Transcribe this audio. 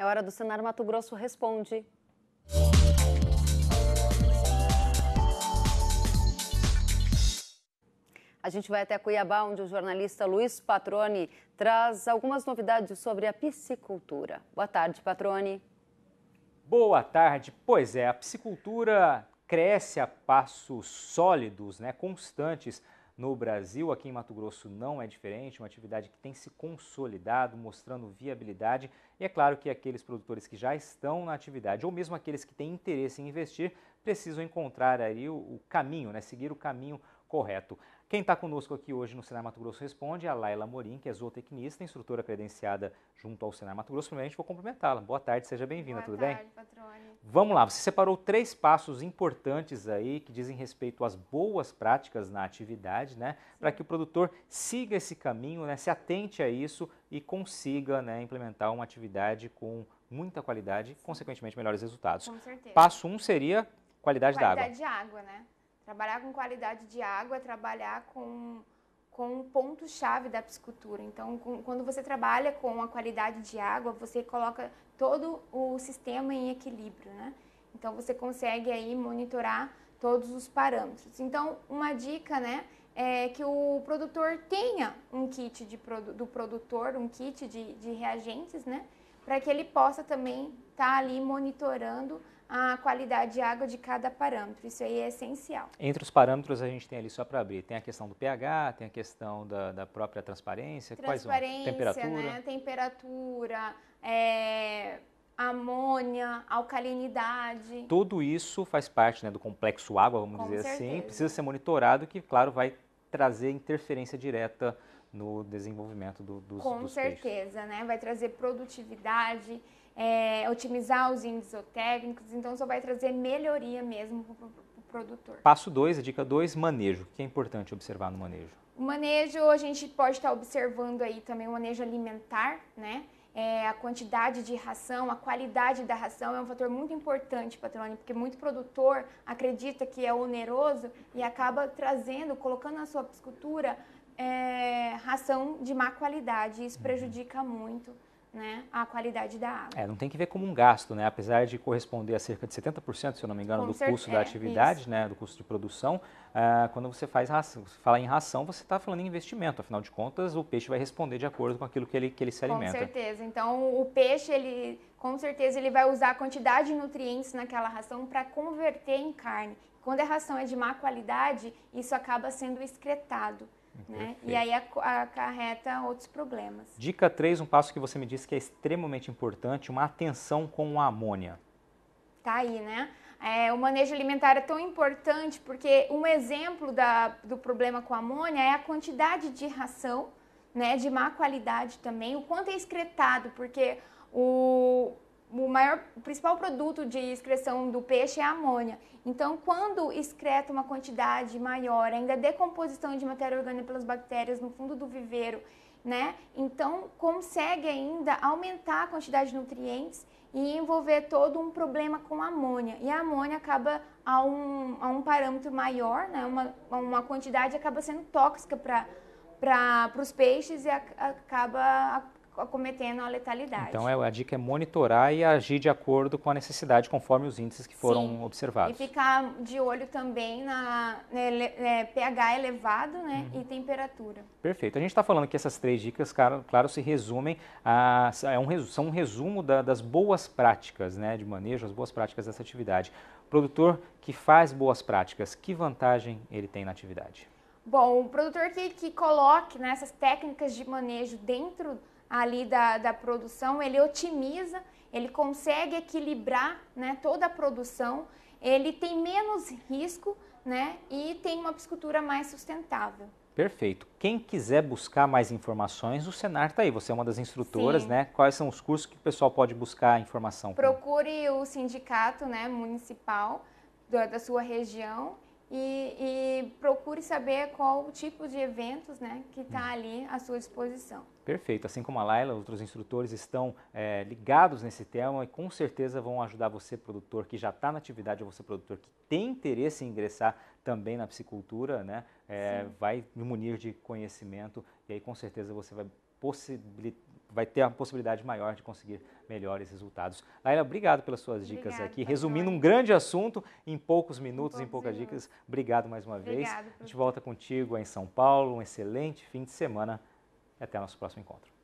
É hora do Senar Mato Grosso Responde. A gente vai até Cuiabá, onde o jornalista Luiz Patrone traz algumas novidades sobre a piscicultura. Boa tarde, Patrone. Boa tarde. Pois é, a piscicultura cresce a passos sólidos, né, constantes no Brasil, aqui em Mato Grosso, não é diferente, uma atividade que tem se consolidado, mostrando viabilidade. E é claro que aqueles produtores que já estão na atividade, ou mesmo aqueles que têm interesse em investir, precisam encontrar aí o, o caminho, né? seguir o caminho correto. Quem está conosco aqui hoje no Senar Mato Grosso Responde é a Laila Morim, que é zootecnista, instrutora credenciada junto ao Senar Mato Grosso. Primeiramente, vou cumprimentá-la. Boa tarde, seja bem-vinda, tudo tarde, bem? Boa tarde, patrone. Vamos lá, você separou três passos importantes aí que dizem respeito às boas práticas na atividade, né? Para que o produtor siga esse caminho, né? Se atente a isso e consiga né, implementar uma atividade com muita qualidade, Sim. consequentemente melhores resultados. Com certeza. Passo um seria qualidade, qualidade da água. Qualidade de água, né? Trabalhar com qualidade de água, é trabalhar com com um ponto chave da piscicultura. Então, com, quando você trabalha com a qualidade de água, você coloca todo o sistema em equilíbrio, né? Então, você consegue aí monitorar todos os parâmetros. Então, uma dica, né, é que o produtor tenha um kit de, do produtor, um kit de, de reagentes, né, para que ele possa também estar tá ali monitorando a qualidade de água de cada parâmetro. Isso aí é essencial. Entre os parâmetros a gente tem ali só para abrir, tem a questão do pH, tem a questão da, da própria transparência, transparência quais né? temperatura, né? temperatura, é, amônia, alcalinidade. Tudo isso faz parte né, do complexo água, vamos Com dizer assim. certeza. assim. Precisa ser monitorado, que claro vai trazer interferência direta no desenvolvimento do, dos Com dos certeza, peixes. né? Vai trazer produtividade, é, otimizar os índices técnicos, então só vai trazer melhoria mesmo para o pro produtor. Passo 2, a dica 2, manejo. O que é importante observar no manejo? O manejo, a gente pode estar observando aí também o manejo alimentar, né? É, a quantidade de ração, a qualidade da ração é um fator muito importante, patrônio, porque muito produtor acredita que é oneroso e acaba trazendo, colocando na sua piscultura é, ração de má qualidade. Isso uhum. prejudica muito né, a qualidade da água. É, não tem que ver como um gasto, né? apesar de corresponder a cerca de 70%, se eu não me engano, Com do custo da é, atividade, né, do custo de produção. Ah, quando você faz ração, fala em ração, você está falando em investimento. Afinal de contas, o peixe vai responder de acordo com aquilo que ele, que ele se alimenta. Com certeza. Então, o peixe, ele, com certeza, ele vai usar a quantidade de nutrientes naquela ração para converter em carne. Quando a é ração é de má qualidade, isso acaba sendo excretado. Né? E aí acarreta outros problemas. Dica 3, um passo que você me disse que é extremamente importante, uma atenção com a amônia. Tá aí, né? É, o manejo alimentar é tão importante porque um exemplo da, do problema com a amônia é a quantidade de ração, né, de má qualidade também, o quanto é excretado, porque o maior, o principal produto de excreção do peixe é a amônia. Então, quando excreta uma quantidade maior, ainda a decomposição de matéria orgânica pelas bactérias no fundo do viveiro, né? Então, consegue ainda aumentar a quantidade de nutrientes e envolver todo um problema com a amônia. E a amônia acaba a um, a um parâmetro maior, né? uma, uma quantidade acaba sendo tóxica para para os peixes e a, acaba cometendo a letalidade. Então é, a dica é monitorar e agir de acordo com a necessidade, conforme os índices que foram Sim. observados. E ficar de olho também na né, é, pH elevado né, uhum. e temperatura. Perfeito. A gente está falando que essas três dicas, claro, claro se resumem, a, é um, são um resumo da, das boas práticas né, de manejo, as boas práticas dessa atividade. O produtor que faz boas práticas, que vantagem ele tem na atividade? Bom, o produtor que, que coloque né, essas técnicas de manejo dentro ali da, da produção, ele otimiza, ele consegue equilibrar né, toda a produção, ele tem menos risco né, e tem uma piscicultura mais sustentável. Perfeito. Quem quiser buscar mais informações, o Senar está aí. Você é uma das instrutoras, Sim. né? Quais são os cursos que o pessoal pode buscar informação? Procure o sindicato né, municipal da sua região e, e, procure saber qual o tipo de eventos né, que está hum. ali à sua disposição. Perfeito. Assim como a Laila, outros instrutores estão é, ligados nesse tema e com certeza vão ajudar você, produtor, que já está na atividade, ou você, produtor, que tem interesse em ingressar também na psicultura, né, é, vai munir de conhecimento e aí com certeza você vai possibilitar vai ter a possibilidade maior de conseguir melhores resultados. Laila, obrigado pelas suas dicas Obrigada, aqui. Resumindo um grande assunto em poucos minutos, em, em poucas dicas. Obrigado mais uma vez. Professor. A gente volta contigo em São Paulo. Um excelente fim de semana. Até nosso próximo encontro.